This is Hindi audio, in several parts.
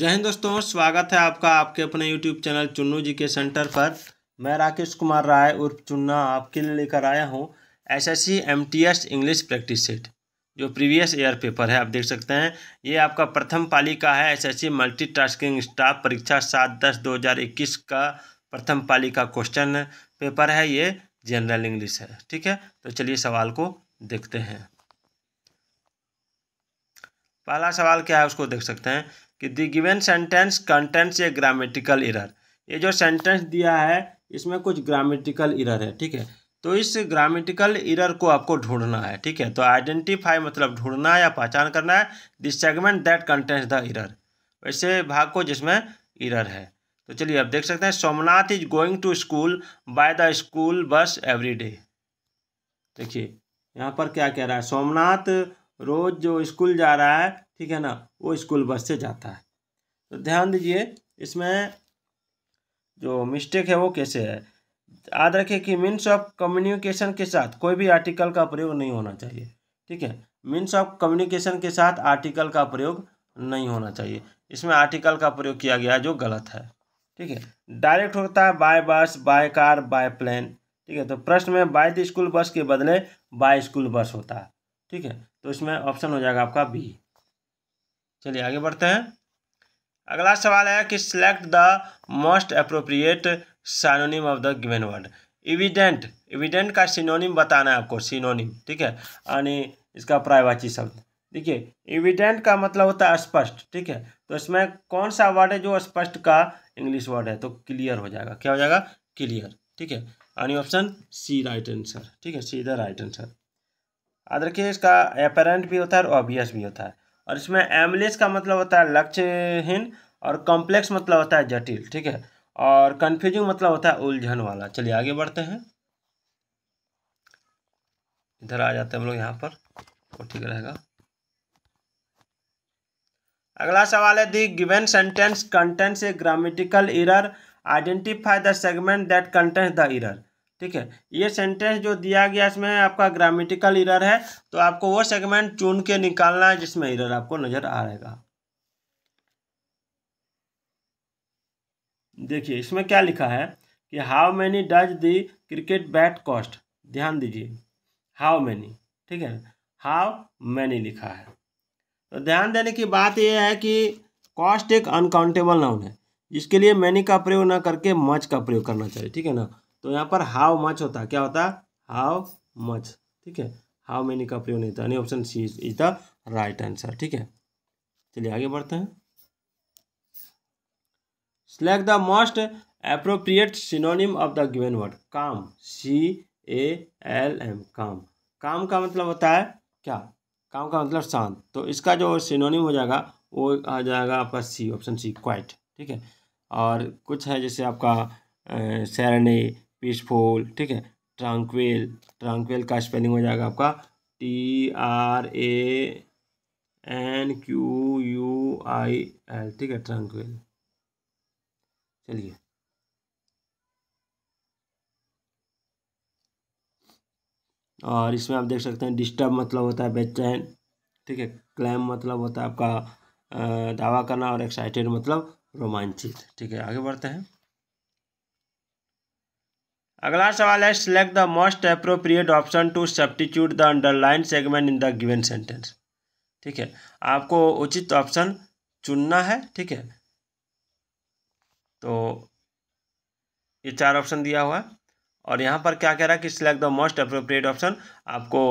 जय हिंद दोस्तों स्वागत है आपका आपके अपने यूट्यूब चैनल चुन्नू जी के सेंटर पर मैं राकेश कुमार राय उर्फ चुन्ना आपके लिए लेकर आया हूँ SSC MTS English practice set जो प्रीवियस ईयर पेपर है आप देख सकते हैं ये आपका प्रथम पाली का है एसएससी मल्टीटास्किंग स्टाफ परीक्षा सात दस दो हज़ार इक्कीस का प्रथम पाली का क्वेश्चन पेपर है ये जनरल इंग्लिश है ठीक है तो चलिए सवाल को देखते हैं पहला सवाल क्या है उसको देख सकते हैं कि the given sentence contents a grammatical error ये जो सेंटेंस दिया है इसमें कुछ ग्रामेटिकल इरर है ठीक है तो इस ग्रामेटिकल इरर को आपको ढूंढना है ठीक है तो आइडेंटिफाई मतलब ढूंढना या पहचान करना है this segment that contents the error वैसे भाग को जिसमें इरर है तो चलिए आप देख सकते हैं Somnath is going to school by the school bus every day देखिए यहाँ पर क्या कह रहा है सोमनाथ रोज़ जो स्कूल जा रहा है ठीक है ना वो स्कूल बस से जाता है तो ध्यान दीजिए इसमें जो मिस्टेक है वो कैसे है याद रखें कि मीन्स ऑफ कम्युनिकेशन के साथ कोई भी आर्टिकल का प्रयोग नहीं होना चाहिए ठीक है मीन्स ऑफ कम्युनिकेशन के साथ आर्टिकल का प्रयोग नहीं होना चाहिए इसमें आर्टिकल का प्रयोग किया गया जो गलत है ठीक है डायरेक्ट होता है बाय बस बाय कार बाय प्लेन ठीक है तो प्रश्न में बाय द स्कूल बस के बदले बाय स्कूल बस होता है ठीक है तो इसमें ऑप्शन हो जाएगा आपका बी चलिए आगे बढ़ते हैं अगला सवाल है कि select the most appropriate synonym of the given word evident evident का सिनोनिम बताना है आपको सिनोनिम ठीक है यानी इसका प्रायवाची शब्द देखिए इविडेंट का मतलब होता है स्पष्ट ठीक है तो इसमें कौन सा वर्ड है जो स्पष्ट का इंग्लिश वर्ड है तो क्लियर हो जाएगा क्या हो जाएगा क्लियर ठीक है यानी ऑप्शन सी राइट आंसर ठीक है C the right answer other case इसका अपेरेंट भी होता है और ऑबियस भी होता है और इसमें एमलेस का मतलब होता है लक्ष्यहीन और कॉम्प्लेक्स मतलब होता है जटिल ठीक है और कन्फ्यूजिंग मतलब होता है उलझन वाला चलिए आगे बढ़ते हैं इधर आ जाते हैं हम लोग यहाँ पर ठीक रहेगा अगला सवाल है the given sentence contents a grammatical error identify the segment that contents the error ठीक है ये सेंटेंस जो दिया गया इसमें आपका ग्रामेटिकल इरर है तो आपको वो सेगमेंट चुन के निकालना है जिसमें इरर आपको नज़र आएगा देखिए इसमें क्या लिखा है कि how many does the cricket bat cost ध्यान दीजिए हाउ मैनी ठीक है हाउ मैनी लिखा है तो ध्यान देने की बात यह है कि कॉस्ट एक अनकाउंटेबल नाउन है जिसके लिए मैनी का प्रयोग ना करके मच का प्रयोग करना चाहिए ठीक है ना तो यहाँ पर हाउ मच होता क्या होता हाउ मच ठीक है हाउ मैनी का प्रयोग नहीं था यानी option C is the right answer ठीक है चलिए आगे बढ़ते हैं select the most appropriate synonym of the given word calm C A L M काम काम का मतलब होता है क्या काम का मतलब शांत तो इसका जो सिनोनिम हो जाएगा वो आ जाएगा आपका सी ऑप्शन सी क्वाइट ठीक है और कुछ है जैसे आपका सैरनी पीसफुल ठीक है ट्रांक्वेल ट्रांक्वेल का स्पेलिंग हो जाएगा आपका T R A N Q U I L ठीक है ट्रांक्वेल चलिए और इसमें आप देख सकते हैं डिस्टर्ब मतलब होता है बेचैन ठीक है क्लैम मतलब होता है आपका दावा करना और एक्साइटेड मतलब रोमांचित ठीक है आगे बढ़ते हैं अगला सवाल है select the most appropriate option to substitute the underline segment in the given sentence ठीक है आपको उचित ऑप्शन चुनना है ठीक है तो ये चार ऑप्शन दिया हुआ है और यहाँ पर क्या कह रहा है कि select the most appropriate option आपको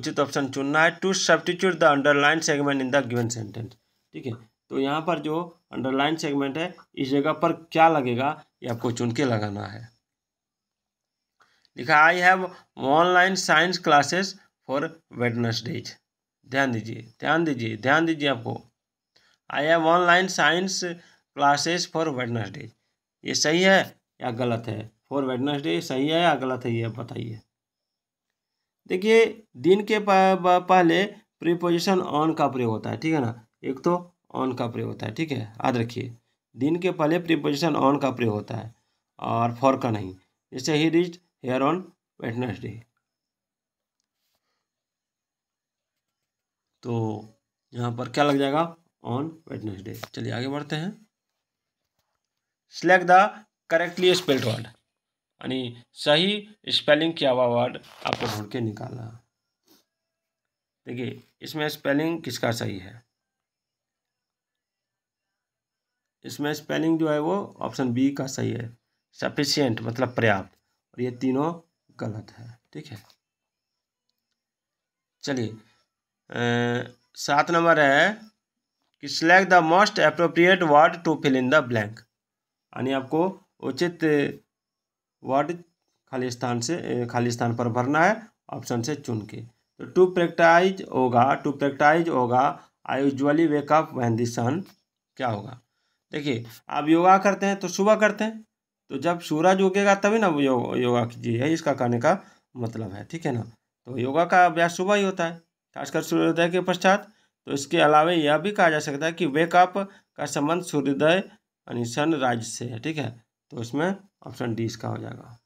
उचित ऑप्शन चुनना है to substitute the underline segment in the given sentence ठीक है तो यहाँ पर जो अंडरलाइन सेगमेंट है इस जगह पर क्या लगेगा ये आपको चुन के लगाना है लिखा I have online science classes for Wednesdays ध्यान दीजिए ध्यान दीजिए ध्यान दीजिए आपको I have online science classes for Wednesdays ये सही है या गलत है फॉर वेडनसडे सही है या गलत है ये बताइए देखिए दिन के पहले प्रीपोजिशन ऑन का प्रयोग होता है ठीक है ना एक तो ऑन का प्रयोग होता है ठीक है याद रखिए दिन के पहले प्रीपोजिशन ऑन का प्रयोग होता है और फॉर का नहीं जैसे ही रिच here on Wednesday. तो यहाँ पर क्या लग जाएगा ऑन वेटनेसडे चलिए आगे बढ़ते हैं select the correctly spelled word यानी सही स्पेलिंग किया हुआ वर्ड आपको ढूंढ के निकाला देखिए इसमें स्पेलिंग किसका सही है इसमें स्पेलिंग जो है वो ऑप्शन बी का सही है सफिशियंट मतलब पर्याप्त और ये तीनों गलत है ठीक है चलिए सात नंबर है कि select the most appropriate word to fill in the blank यानी आपको उचित वर्ड खाली स्थान से खाली स्थान पर भरना है ऑप्शन से चुन के तो टू प्रैक्टाइज होगा टू प्रैक्टाइज होगा आई यूजली वेकअप वहन दी सन क्या होगा देखिए आप योगा करते हैं तो सुबह करते हैं तो जब सूरज उगेगा तभी ना यो, योगा कीजिए यही इसका कहने का मतलब है ठीक है ना तो योगा का अभ्यास सुबह ही होता है खासकर सूर्योदय के पश्चात तो इसके अलावा यह भी कहा जा सकता है कि वेकअप का संबंध सूर्योदय यानी राज्य से है ठीक है तो इसमें ऑप्शन डी इसका हो जाएगा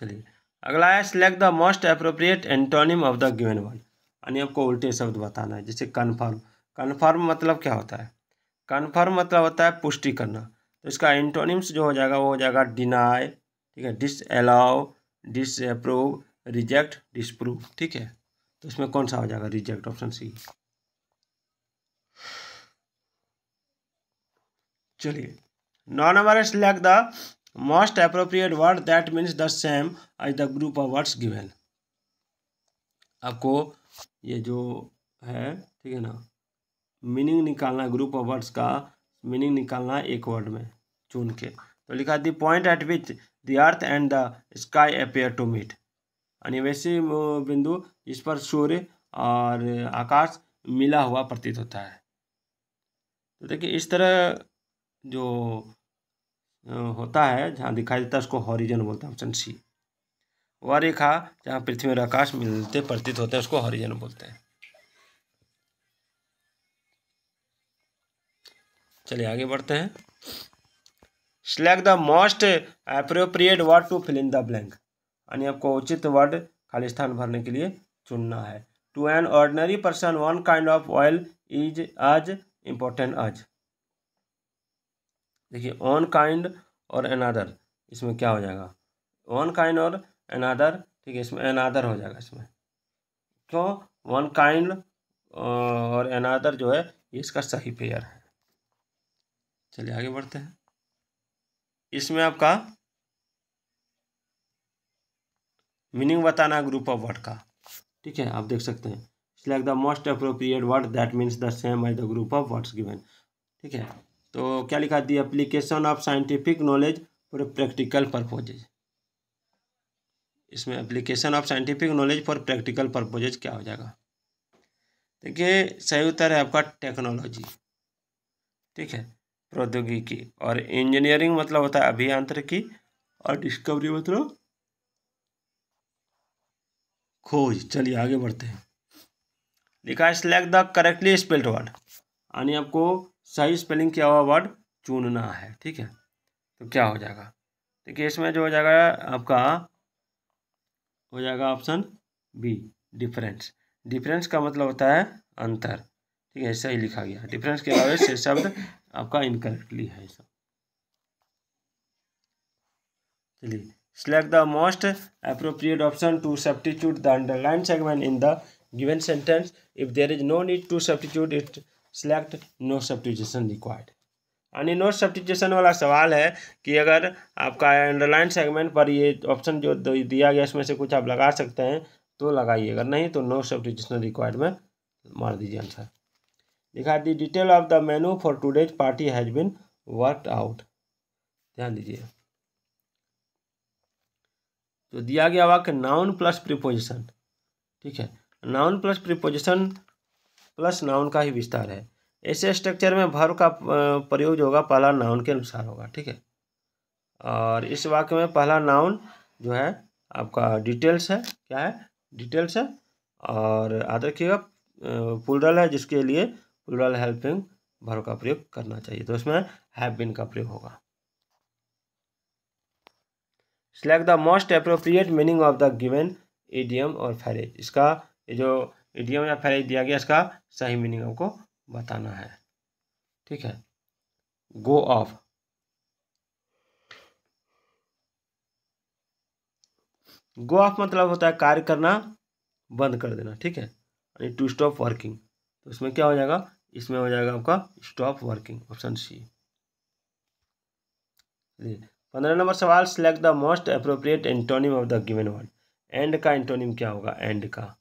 चलिए अगला है select the most appropriate antonym of the given one यानी आपको उल्टे शब्द बताना है जैसे कन्फर्म कन्फर्म मतलब क्या होता है कन्फर्म मतलब होता है पुष्टि करना तो इसका एंटोनिम्स जो हो जाएगा वो हो जाएगा डिनाई ठीक है disallow disapprove reject disprove ठीक है तो इसमें कौन सा हो जाएगा रिजेक्ट ऑप्शन सी चलिए नौ नंबर select the most appropriate word that means the same as the group of words given आपको ये जो है ठीक है ना मीनिंग निकालना ग्रुप ऑफ वर्ड्स का मीनिंग निकालना एक वर्ड में चुन के तो लिखा the point at which the earth and the sky appear to meet यानी वैसे बिंदु जिस पर सूर्य और आकाश मिला हुआ प्रतीत होता है तो देखिए इस तरह जो होता है जहाँ दिखाई देता है उसको हॉरिजन बोलते हैं ऑप्शन सी वह रेखा जहाँ पृथ्वी और आकाश मिलते प्रतीत होते हैं उसको हॉरिजन बोलते हैं चलिए आगे बढ़ते हैं select the most appropriate word to fill in the blank यानी आपको उचित वर्ड खाली स्थान भरने के लिए चुनना है to an ordinary person one kind of oil is as important as देखिए ऑन काइंड और अनादर इसमें क्या हो जाएगा वन काइंड और अनादर ठीक है इसमें अनादर हो जाएगा इसमें क्यों वन काइंड और अनादर जो है इसका सही पेयर है चलिए आगे बढ़ते हैं इसमें आपका मीनिंग बताना है ग्रुप ऑफ वर्ड का ठीक है आप देख सकते हैं select the most appropriate word that means the same as the group of words given ठीक है तो क्या लिखा the application of scientific knowledge for practical purposes इसमें application of scientific knowledge for practical purposes क्या हो जाएगा देखिए सही उत्तर है आपका टेक्नोलॉजी ठीक है प्रौद्योगिकी और इंजीनियरिंग मतलब होता है अभियांत्रिकी और डिस्कवरी मतलब खोज चलिए आगे बढ़ते हैं लिखा है select the correctly spelled word यानी आपको सही स्पेलिंग किया हुआ वर्ड चुनना है ठीक है तो क्या हो जाएगा देखिए इसमें जो हो जाएगा आपका हो जाएगा ऑप्शन बी डिफरेंस डिफरेंस का मतलब होता है अंतर ठीक है सही लिखा गया डिफरेंस के अलावा से शब्द आपका इनकरेक्टली है सब चलिए select the most appropriate option to substitute the underline segment in the given sentence if there is no need to substitute it select no substitution required यानी नो सब्टिट्यूशन वाला सवाल है कि अगर आपका अंडरलाइन सेगमेंट पर ये ऑप्शन जो दिया गया इसमें से कुछ आप लगा सकते हैं तो लगाइए अगर नहीं तो नो सब्टिट्यूशन रिक्वायर्ड में मार दीजिए आंसर लिखा the detail of the menu for today's party has been worked out ध्यान दीजिए तो दिया गया वाक्य नाउन प्लस प्रीपोजिशन ठीक है noun plus preposition plus noun का ही विस्तार है ऐसे स्ट्रक्चर में भर का प्रयोग जो होगा पहला नाउन के अनुसार होगा ठीक है और इस वाक्य में पहला नाउन जो है आपका डिटेल्स है क्या है डिटेल्स है और याद रखिएगा पुलरल है जिसके लिए प्लूरल हेल्पिंग वर्ब का प्रयोग करना चाहिए तो इसमें हैव बिन का प्रयोग होगा select the most appropriate meaning of the given idiom और फैरेज इसका ये जो एडियम या फैरेज दिया गया इसका सही मीनिंग आपको बताना है ठीक है गो ऑफ गो ऑफ मतलब होता है कार्य करना बंद कर देना ठीक है यानी टू स्टॉप वर्किंग तो इसमें क्या हो जाएगा इसमें हो जाएगा आपका स्टॉप वर्किंग ऑप्शन सी पंद्रह नंबर सवाल select the most appropriate antonym of the given word end का एंटोनिम क्या होगा एंड का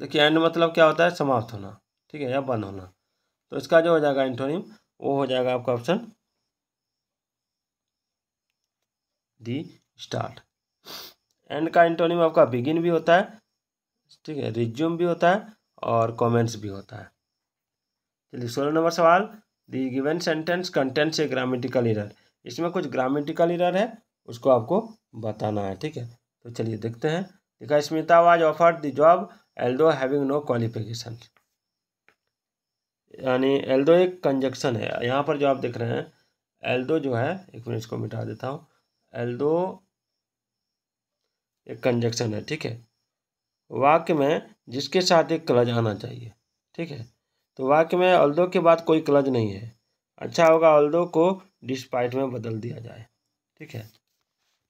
देखिए एंड मतलब क्या होता है समाप्त होना ठीक है या बंद होना तो इसका जो हो जाएगा एंटोनिम वो हो जाएगा आपका ऑप्शन डी स्टार्ट एंड का एंटोनिम आपका बिगिन भी होता है ठीक है रिज्यूम भी होता है और कमेंट्स भी होता है चलिए सोलह नंबर सवाल the given sentence contents a grammatical error इसमें कुछ ग्रामेटिकल इरर है उसको आपको बताना है ठीक है तो चलिए देखते हैं देखा Smita was offer the job although having no qualification यानी एल्डो एक कंजक्शन है यहाँ पर जो आप देख रहे हैं एल्डो जो है एक मिनट इसको मिटा देता हूँ एल्डो एक कंजक्शन है ठीक है वाक्य में जिसके साथ एक क्लज आना चाहिए ठीक है तो वाक्य में अल्दो के बाद कोई क्लज नहीं है अच्छा होगा अल्दो को डिस्पाइट में बदल दिया जाए ठीक है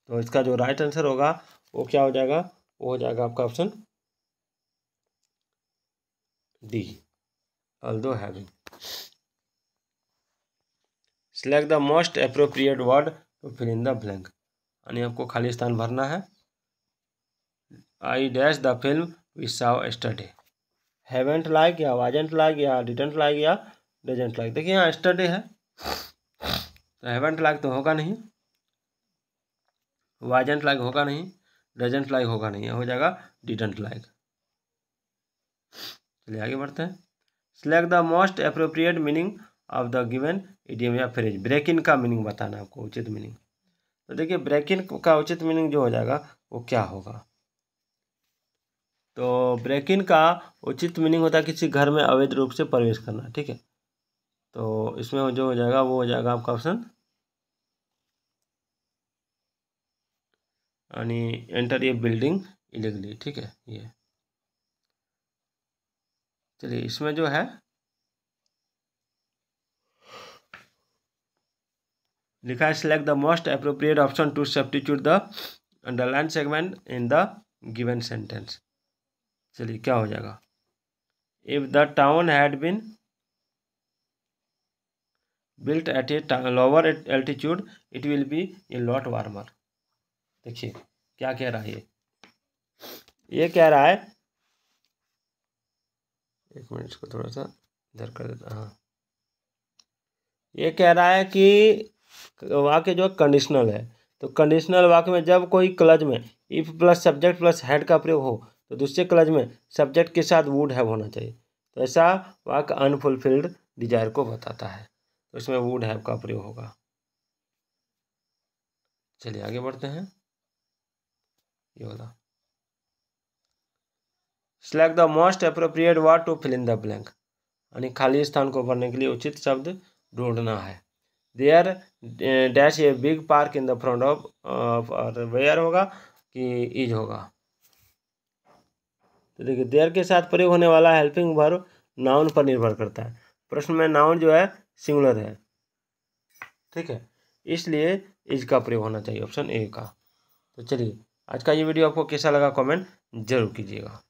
तो इसका जो राइट आंसर होगा वो क्या हो जाएगा वो हो जाएगा आपका option D although having select the most appropriate word to fill in the blank यानी आपको खाली स्थान भरना है I dash the film we saw yesterday haven't like या वाजेंट लाइक या डिटेंट लाइक या डेजेंट लाइक देखिए यहाँ स्टडे है तो हैवेंट लाइक तो होगा नहीं वाजेंट लाइक होगा नहीं डजेंट लाइक होगा नहीं हो जाएगा डिटेंट लाइक चलिए आगे बढ़ते हैं select the most appropriate meaning of the given idiom या फ्रेज ब्रेक इन का मीनिंग बताना आपको उचित मीनिंग तो देखिए ब्रेक इन का उचित मीनिंग जो हो जाएगा वो क्या होगा तो ब्रेक इन का उचित मीनिंग होता है किसी घर में अवैध रूप से प्रवेश करना ठीक है तो इसमें जो हो जाएगा वो हो जाएगा आपका ऑप्शन यानी एंटर ये बिल्डिंग इलीगली ठीक है ये चलिए इसमें जो है लिखा है select the most appropriate option to substitute the underline segment in the given sentence चलिए क्या हो जाएगा if the town had been built at a lower altitude it will be a lot warmer देखिए क्या कह रहा है ये ये कह रहा है एक मिनट इसको थोड़ा सा इधर कर देता हाँ ये कह रहा है कि वाक्य जो कंडीशनल है तो कंडीशनल वाक्य में जब कोई क्लज में if plus subject plus had का प्रयोग हो तो दूसरे क्लज में सब्जेक्ट के साथ वुड हैव होना चाहिए तो ऐसा वाक अनफुलफिल्ड डिजायर को बताता है तो इसमें वुड हैव का प्रयोग होगा चलिए आगे बढ़ते हैं ये वाला select the most appropriate word to fill in the blank यानी खाली स्थान को भरने के लिए उचित शब्द ढूंढना है there dash a big park in the front of where होगा कि इज होगा तो देखिए देयर के साथ प्रयोग होने वाला हेल्पिंग वर्ब नाउन पर निर्भर करता है प्रश्न में नाउन जो है सिंगुलर है ठीक है इसलिए इज का प्रयोग होना चाहिए ऑप्शन ए का तो चलिए आज का ये वीडियो आपको कैसा लगा कमेंट जरूर कीजिएगा